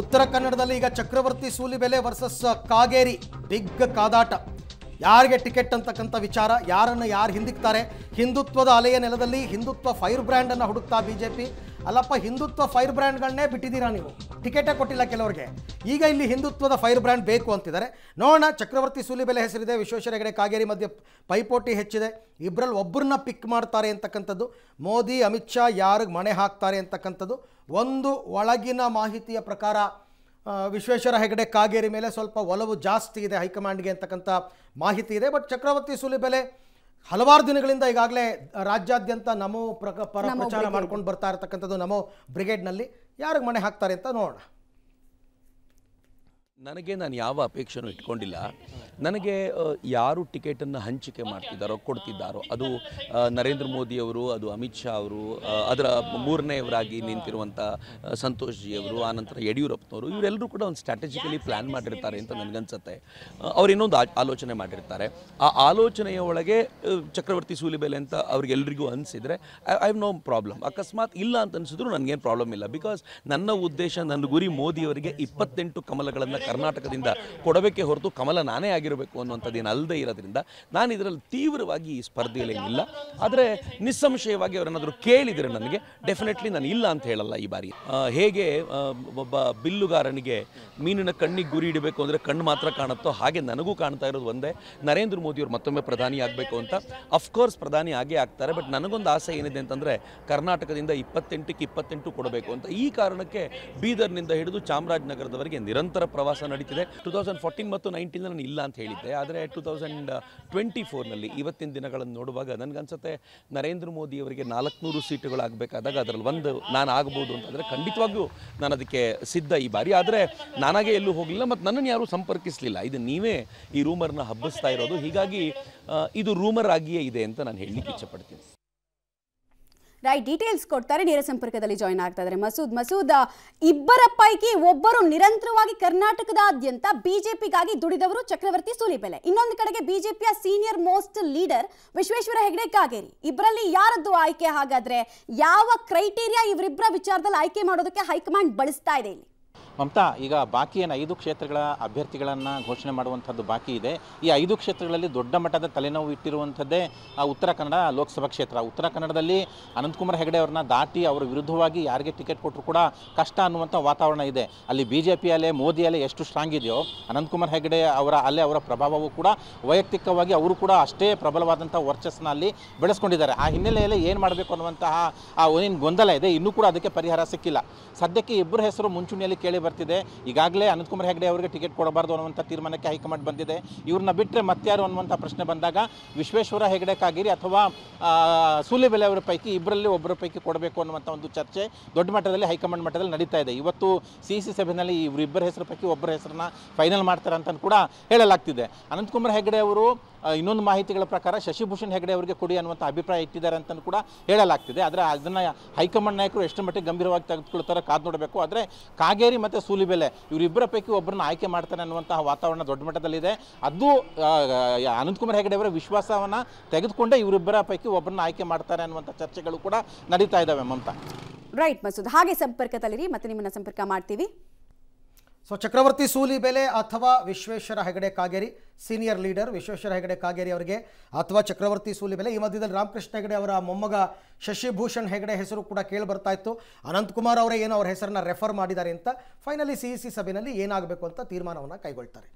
ಉತ್ತರ ಕನ್ನಡದಲ್ಲಿ ಈಗ ಚಕ್ರವರ್ತಿ ಬೆಲೆ ವರ್ಸಸ್ ಕಾಗೇರಿ ಬಿಗ್ ಕಾದಾಟ ಯಾರಿಗೆ ಟಿಕೆಟ್ ಅಂತಕ್ಕಂಥ ವಿಚಾರ ಯಾರನ್ನು ಯಾರು ಹಿಂದಿಕ್ತಾರೆ ಹಿಂದುತ್ವದ ಅಲೆಯ ನೆಲದಲ್ಲಿ ಹಿಂದುತ್ವ ಫೈರ್ ಬ್ರ್ಯಾಂಡನ್ನು ಹುಡುಕ್ತಾ ಬಿ ಜೆ ಪಿ ಅಲ್ಲಪ್ಪ ಹಿಂದುತ್ವ ಫೈರ್ ಬ್ರ್ಯಾಂಡ್ಗಳನ್ನೇ ಬಿಟ್ಟಿದ್ದೀರಾ ನೀವು ಟಿಕೆಟೇ ಕೊಟ್ಟಿಲ್ಲ ಕೆಲವರಿಗೆ ಈಗ ಇಲ್ಲಿ ಹಿಂದುತ್ವದ ಫೈರ್ ಬ್ರ್ಯಾಂಡ್ ಬೇಕು ಅಂತಿದ್ದಾರೆ ನೋಡೋಣ ಚಕ್ರವರ್ತಿ ಸೂಲಿಬೆಲೆ ಹೆಸರಿದೆ ವಿಶ್ವೇಶ್ವರ ಹೆಗಡೆ ಕಾಗೇರಿ ಮಧ್ಯೆ ಪೈಪೋಟಿ ಹೆಚ್ಚಿದೆ ಇಬ್ಬರಲ್ಲಿ ಒಬ್ಬರನ್ನ ಪಿಕ್ ಮಾಡ್ತಾರೆ ಅಂತಕ್ಕಂಥದ್ದು ಮೋದಿ ಅಮಿತ್ ಶಾ ಯಾರಿಗೆ ಮಣೆ ಹಾಕ್ತಾರೆ ಅಂತಕ್ಕಂಥದ್ದು ಒಂದು ಒಳಗಿನ ಮಾಹಿತಿಯ ಪ್ರಕಾರ ವಿಶ್ವೇಶ್ವರ ಹೆಗಡೆ ಕಾಗೇರಿ ಮೇಲೆ ಸ್ವಲ್ಪ ಒಲವು ಜಾಸ್ತಿ ಇದೆ ಹೈಕಮಾಂಡ್ಗೆ ಅಂತಕ್ಕಂಥ ಮಾಹಿತಿ ಇದೆ ಬಟ್ ಚಕ್ರವರ್ತಿ ಸೂಲಿಬೆಲೆ ಹಲವಾರು ದಿನಗಳಿಂದ ಈಗಾಗಲೇ ರಾಜ್ಯಾದ್ಯಂತ ನಮೋ ಪ್ರಕ ಪರ ಪ್ರಚಾರ ಮಾಡ್ಕೊಂಡು ಬರ್ತಾ ಇರತಕ್ಕಂಥದ್ದು ನಮೋ ಬ್ರಿಗೇಡ್ನಲ್ಲಿ ಯಾರಿಗೆ ಮನೆ ಹಾಕ್ತಾರೆ ಅಂತ ನೋಡೋಣ ನನಗೆ ನಾನು ಯಾವ ಅಪೇಕ್ಷೆನೂ ಇಟ್ಕೊಂಡಿಲ್ಲ ನನಗೆ ಯಾರು ಟಿಕೆಟನ್ನು ಹಂಚಿಕೆ ಮಾಡ್ತಿದ್ದಾರೋ ಕೊಡ್ತಿದ್ದಾರೋ ಅದು ನರೇಂದ್ರ ಮೋದಿಯವರು ಅದು ಅಮಿತ್ ಶಾ ಅವರು ಅದರ ಮೂರನೆಯವರಾಗಿ ನಿಂತಿರುವಂಥ ಸಂತೋಷ್ ಜಿಯವರು ಆನಂತರ ಯಡಿಯೂರಪ್ಪನವರು ಇವರೆಲ್ಲರೂ ಕೂಡ ಒಂದು ಸ್ಟ್ರಾಟಜಿಕಲಿ ಪ್ಲ್ಯಾನ್ ಮಾಡಿರ್ತಾರೆ ಅಂತ ನನಗನ್ಸುತ್ತೆ ಅವ್ರು ಇನ್ನೊಂದು ಆಲೋಚನೆ ಮಾಡಿರ್ತಾರೆ ಆ ಆಲೋಚನೆಯ ಒಳಗೆ ಚಕ್ರವರ್ತಿ ಸೂಲಿಬೆಲೆ ಅಂತ ಅವ್ರಿಗೆಲ್ಲರಿಗೂ ಅನಿಸಿದರೆ ಐ ಹ್ಯಾವ್ ನೋ ಪ್ರಾಬ್ಲಮ್ ಅಕಸ್ಮಾತ್ ಇಲ್ಲ ಅಂತ ಅನಿಸಿದ್ರು ನನಗೇನು ಪ್ರಾಬ್ಲಮ್ ಇಲ್ಲ ಬಿಕಾಸ್ ನನ್ನ ಉದ್ದೇಶ ನನ್ನ ಗುರಿ ಮೋದಿಯವರಿಗೆ ಇಪ್ಪತ್ತೆಂಟು ಕಮಲಗಳನ್ನು ಕರ್ನಾಟಕದಿಂದ ಕೊಡಬೇಕೆ ಹೊರತು ಕಮಲ ನಾನೇ ಆಗಿರಬೇಕು ಅನ್ನುವಂಥದ್ದೇನು ಅಲ್ಲದೆ ಇರೋದ್ರಿಂದ ನಾನು ಇದರಲ್ಲಿ ತೀವ್ರವಾಗಿ ಈ ಸ್ಪರ್ಧೆಯಲ್ಲಿ ಇಲ್ಲ ಆದರೆ ನಿಸ್ಸಂಶಯವಾಗಿ ಅವರೇನಾದರೂ ಕೇಳಿದರೆ ನನಗೆ ಡೆಫಿನೆಟ್ಲಿ ನಾನು ಇಲ್ಲ ಅಂತ ಹೇಳಲ್ಲ ಈ ಬಾರಿ ಹೇಗೆ ಒಬ್ಬ ಬಿಲ್ಲುಗಾರನಿಗೆ ಮೀನಿನ ಕಣ್ಣಿಗೆ ಗುರಿ ಇಡಬೇಕು ಅಂದರೆ ಕಣ್ಣು ಮಾತ್ರ ಕಾಣುತ್ತೋ ಹಾಗೆ ನನಗೂ ಕಾಣ್ತಾ ಇರೋದು ಒಂದೇ ನರೇಂದ್ರ ಮೋದಿಯವರು ಮತ್ತೊಮ್ಮೆ ಪ್ರಧಾನಿ ಆಗಬೇಕು ಅಂತ ಅಫ್ಕೋರ್ಸ್ ಪ್ರಧಾನಿ ಆಗೇ ಆಗ್ತಾರೆ ಬಟ್ ನನಗೊಂದು ಆಸೆ ಏನಿದೆ ಅಂತಂದರೆ ಕರ್ನಾಟಕದಿಂದ ಇಪ್ಪತ್ತೆಂಟಕ್ಕೆ ಇಪ್ಪತ್ತೆಂಟು ಕೊಡಬೇಕು ಅಂತ ಈ ಕಾರಣಕ್ಕೆ ಬೀದರ್ನಿಂದ ಹಿಡಿದು ಚಾಮರಾಜನಗರದವರೆಗೆ ನಿರಂತರ ಪ್ರವಾಸ ಕೆಲಸ ನಡೀತಿದೆ ಟು ತೌಸಂಡ್ ಫೋರ್ಟೀನ್ ಮತ್ತು ನೈನ್ಟೀನ್ ನಾನು ಇಲ್ಲ ಅಂತ ಹೇಳಿದ್ದೆ ಆದರೆ ಟು ತೌಸಂಡ್ ಟ್ವೆಂಟಿ ಫೋರ್ನಲ್ಲಿ ಇವತ್ತಿನ ದಿನಗಳನ್ನು ನೋಡುವಾಗ ನನಗನ್ಸುತ್ತೆ ನರೇಂದ್ರ ಮೋದಿ ಅವರಿಗೆ ನಾಲ್ಕುನೂರು ಸೀಟುಗಳಾಗಬೇಕಾದಾಗ ಅದರಲ್ಲಿ ಒಂದು ನಾನು ಆಗ್ಬೋದು ಅಂತಂದರೆ ಖಂಡಿತವಾಗಿಯೂ ನಾನು ಅದಕ್ಕೆ ಸಿದ್ಧ ಈ ಬಾರಿ ಆದರೆ ನಾನಾಗೆ ಎಲ್ಲೂ ಹೋಗಲಿಲ್ಲ ಮತ್ತು ನನ್ನನ್ನು ಯಾರೂ ಸಂಪರ್ಕಿಸಲಿಲ್ಲ ಇದು ನೀವೇ ಈ ರೂಮರ್ನ ಹಬ್ಬಿಸ್ತಾ ಇರೋದು ಹೀಗಾಗಿ ಇದು ರೂಮರ್ ಆಗಿಯೇ ಇದೆ ಅಂತ ನಾನು ಹೇಳಲಿಕ್ಕೆ ಪಡ್ತೀನಿ ರೈಟ್ ಡೀಟೇಲ್ಸ್ ಕೊಡ್ತಾರೆ ನೇರ ಸಂಪರ್ಕದಲ್ಲಿ ಜಾಯ್ನ್ ಆಗ್ತಾ ಇದ್ದಾರೆ ಮಸೂದ್ ಮಸೂದ್ ಇಬ್ಬರ ಪೈಕಿ ಒಬ್ಬರು ನಿರಂತರವಾಗಿ ಕರ್ನಾಟಕದಾದ್ಯಂತ ಬಿಜೆಪಿಗಾಗಿ ದುಡಿದವರು ಚಕ್ರವರ್ತಿ ಸೂಲಿಬೆಲೆ ಇನ್ನೊಂದು ಕಡೆಗೆ ಬಿಜೆಪಿಯ senior most leader Vishweshwar Hegde Kageri ಇಬ್ಬರಲ್ಲಿ ಯಾರದ್ದು ಆಯ್ಕೆ ಹಾಗಾದ್ರೆ ಯಾವ ಕ್ರೈಟೀರಿಯಾ ಇವರಿಬ್ಬರ ವಿಚಾರದಲ್ಲಿ ಆಯ್ಕೆ ಮಾಡೋದಕ್ಕೆ ಹೈಕಮಾಂಡ್ ಬಳಸ್ತಾ ಇದೆ ಇಲ್ಲಿ ಮಮತಾ ಈಗ ಬಾಕಿ ಏನು ಐದು ಕ್ಷೇತ್ರಗಳ ಅಭ್ಯರ್ಥಿಗಳನ್ನು ಘೋಷಣೆ ಮಾಡುವಂಥದ್ದು ಬಾಕಿ ಇದೆ ಈ ಐದು ಕ್ಷೇತ್ರಗಳಲ್ಲಿ ದೊಡ್ಡ ಮಟ್ಟದ ತಲೆನೋವು ಇಟ್ಟಿರುವಂಥದ್ದೇ ಉತ್ತರ ಕನ್ನಡ ಲೋಕಸಭಾ ಕ್ಷೇತ್ರ ಉತ್ತರ ಕನ್ನಡದಲ್ಲಿ ಅನಂತಕುಮಾರ್ ಹೆಗಡೆ ಅವ್ರನ್ನ ದಾಟಿ ಅವರ ವಿರುದ್ಧವಾಗಿ ಯಾರಿಗೆ ಟಿಕೆಟ್ ಕೊಟ್ಟರು ಕೂಡ ಕಷ್ಟ ಅನ್ನುವಂಥ ವಾತಾವರಣ ಇದೆ ಅಲ್ಲಿ ಬಿ ಜೆ ಪಿ ಅಲೆ ಮೋದಿ ಅಲೆ ಎಷ್ಟು ಸ್ಟ್ರಾಂಗ್ ಇದೆಯೋ ಅನಂತಕುಮಾರ್ ಹೆಗಡೆ ಅವರ ಅಲೆ ಅವರ ಪ್ರಭಾವವೂ ಕೂಡ ವೈಯಕ್ತಿಕವಾಗಿ ಅವರು ಕೂಡ ಅಷ್ಟೇ ಪ್ರಬಲವಾದಂಥ ವರ್ಚಸ್ಸಿನಲ್ಲಿ ಅಲ್ಲಿ ಬೆಳೆಸ್ಕೊಂಡಿದ್ದಾರೆ ಆ ಹಿನ್ನೆಲೆಯಲ್ಲಿ ಏನು ಮಾಡಬೇಕು ಅನ್ನುವಂತಹ ಆ ಏನು ಗೊಂದಲ ಇದೆ ಇನ್ನೂ ಕೂಡ ಅದಕ್ಕೆ ಪರಿಹಾರ ಸಿಕ್ಕಿಲ್ಲ ಸದ್ಯಕ್ಕೆ ಇಬ್ಬರು ಹೆಸರು ಮುಂಚೂಣಿಯಲ್ಲಿ ಕೇಳಿ ಬರ್ತಿದೆ ಈಗಾಗಲೇ ಅನಂತ್ ಕುಮಾರ್ ಹೆಗಡೆ ಅವರಿಗೆ ಟಿಕೆಟ್ ಕೊಡಬಾರ್ದು ಅನ್ನುವಂಥ ತೀರ್ಮಾನಕ್ಕೆ ಹೈಕಮಾಂಡ್ ಬಂದಿದೆ ಇವ್ರನ್ನ ಬಿಟ್ಟರೆ ಮತ್ತಾರು ಅನ್ನುವಂಥ ಪ್ರಶ್ನೆ ಬಂದಾಗ ವಿಶ್ವೇಶ್ವರ ಹೆಗಡೆ ಕಾಗಿರಿ ಅಥವಾ ಸೂಲಿಬೆಲೆ ಅವರ ಪೈಕಿ ಇಬ್ಬರಲ್ಲಿ ಒಬ್ಬರ ಪೈಕಿ ಕೊಡಬೇಕು ಅನ್ನುವಂಥ ಒಂದು ಚರ್ಚೆ ದೊಡ್ಡ ಮಟ್ಟದಲ್ಲಿ ಹೈಕಮಾಂಡ್ ಮಟ್ಟದಲ್ಲಿ ನಡೀತಾ ಇದೆ ಇವತ್ತು ಸಿ ಸಿ ಸಭೆಯಲ್ಲಿ ಇಬ್ಬರ ಹೆಸರು ಪೈಕಿ ಒಬ್ಬರ ಹೆಸರನ್ನ ಫೈನಲ್ ಮಾಡ್ತಾರೆ ಅಂತ ಕೂಡ ಹೇಳಲಾಗ್ತಿದೆ ಅನಂತಕುಮಾರ್ ಹೆಗಡೆ ಅವರು ಇನ್ನೊಂದು ಮಾಹಿತಿಗಳ ಪ್ರಕಾರ ಶಶಿಭೂಷಣ್ ಹೆಗಡೆ ಅವರಿಗೆ ಕೊಡಿ ಅನ್ನುವಂಥ ಅಭಿಪ್ರಾಯ ಇಟ್ಟಿದ್ದಾರೆ ಅಂತ ಕೂಡ ಹೇಳಲಾಗ್ತಿದೆ ಆದರೆ ಅದನ್ನು ಹೈಕಮಾಂಡ್ ನಾಯಕರು ಎಷ್ಟು ಮಟ್ಟಿಗೆ ಗಂಭೀರವಾಗಿ ತೆಗೆದುಕೊಳ್ತಾರೆ ಕಾದು ನೋಡಬೇಕು ಆದರೆ ಕಾಗೇರಿ ಮತ್ತು ಬೆಲೆ ಇವರಿಬ್ಬರ ಪೈಕಿ ಒಬ್ಬರನ್ನ ಆಯ್ಕೆ ಮಾಡ್ತಾನೆ ಅನ್ನುವಂತಹ ವಾತಾವರಣ ದೊಡ್ಡ ಮಟ್ಟದಲ್ಲಿದೆ ಅದು ಅನಂತಕುಮಾರ್ ಹೆಗಡೆ ಅವರ ವಿಶ್ವಾಸವನ್ನ ತೆಗೆದುಕೊಂಡೇ ಇವರಿಬ್ಬರ ಪೈಕಿ ಒಬ್ಬರನ್ನ ಆಯ್ಕೆ ಮಾಡ್ತಾರೆ ಅನ್ನುವಂಥ ಚರ್ಚೆಗಳು ಕೂಡ ನಡೀತಾ ಇದಾವೆ ಮಮತಾ ರೈಟ್ ಮಸೂದ್ ಹಾಗೆ ಸಂಪರ್ಕದಲ್ಲಿರಿ ಮತ್ತೆ ನಿಮ್ಮನ್ನ ಸಂಪರ್ಕ ಮಾಡ್ತೀವಿ ಸೊ ಚಕ್ರವರ್ತಿ ಬೆಲೆ ಅಥವಾ ವಿಶ್ವೇಶ್ವರ ಹೆಗಡೆ ಕಾಗೇರಿ ಸೀನಿಯರ್ ಲೀಡರ್ ವಿಶ್ವೇಶ್ವರ ಹೆಗಡೆ ಕಾಗೇರಿ ಅವರಿಗೆ ಅಥವಾ ಚಕ್ರವರ್ತಿ ಬೆಲೆ ಈ ಮಧ್ಯದಲ್ಲಿ ರಾಮಕೃಷ್ಣ ಹೆಗಡೆ ಅವರ ಮೊಮ್ಮಗ ಶಶಿಭೂಷಣ್ ಹೆಗಡೆ ಹೆಸರು ಕೂಡ ಕೇಳಿ ಬರ್ತಾ ಇತ್ತು ಅನಂತಕುಮಾರ್ ಅವರೇ ಏನು ಅವ್ರ ಹೆಸರನ್ನ ರೆಫರ್ ಮಾಡಿದ್ದಾರೆ ಅಂತ ಫೈನಲಿ ಸಿ ಇ ಸಿ ಸಭೆಯಲ್ಲಿ ಏನಾಗಬೇಕು ಅಂತ ತೀರ್ಮಾನವನ್ನು ಕೈಗೊಳ್ತಾರೆ